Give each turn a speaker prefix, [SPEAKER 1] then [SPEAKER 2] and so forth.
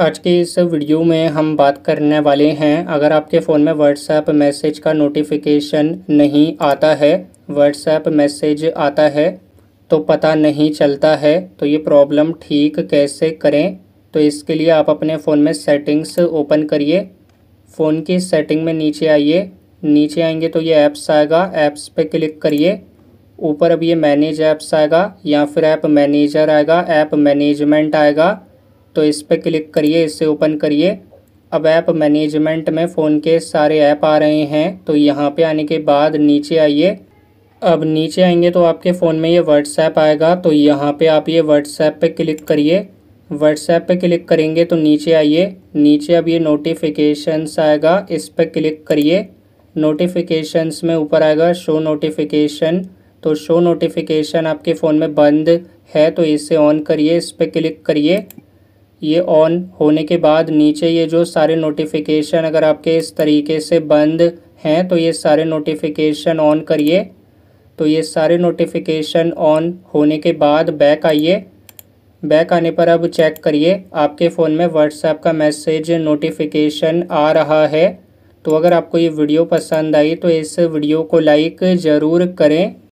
[SPEAKER 1] आज के इस वीडियो में हम बात करने वाले हैं अगर आपके फ़ोन में व्हाट्सएप मैसेज का नोटिफिकेशन नहीं आता है व्हाट्सएप मैसेज आता है तो पता नहीं चलता है तो ये प्रॉब्लम ठीक कैसे करें तो इसके लिए आप अपने फ़ोन में सेटिंग्स ओपन करिए फ़ोन की सेटिंग में नीचे आइए नीचे आएंगे तो ये ऐप्स आएगा ऐप्स पे क्लिक करिए ऊपर अब ये मैनेज ऐप्स आएगा या फिर ऐप मैनेजर आएगा ऐप मैनेजमेंट आएगा तो इस पर क्लिक करिए इसे ओपन करिए अब ऐप मैनेजमेंट में फ़ोन के सारे ऐप आ रहे हैं तो यहाँ पे आने के बाद नीचे आइए अब नीचे आएंगे तो आपके फ़ोन में ये व्हाट्सएप आएगा तो यहाँ पे आप ये व्हाट्सएप पे क्लिक करिए व्हाट्सएप पे क्लिक करेंगे तो नीचे आइए नीचे अब ये नोटिफिकेशंस आएगा इस पर क्लिक करिए नोटिफिकेशंस में ऊपर आएगा शो नोटिफिकेशन तो शो नोटिफिकेशन आपके फ़ोन में बंद है तो इसे ऑन करिए इस पर क्लिक करिए ये ऑन होने के बाद नीचे ये जो सारे नोटिफिकेशन अगर आपके इस तरीके से बंद हैं तो ये सारे नोटिफिकेशन ऑन करिए तो ये सारे नोटिफिकेशन ऑन होने के बाद बैक आइए बैक आने पर अब चेक करिए आपके फ़ोन में व्हाट्सएप का मैसेज नोटिफिकेशन आ रहा है तो अगर आपको ये वीडियो पसंद आई तो इस वीडियो को लाइक ज़रूर करें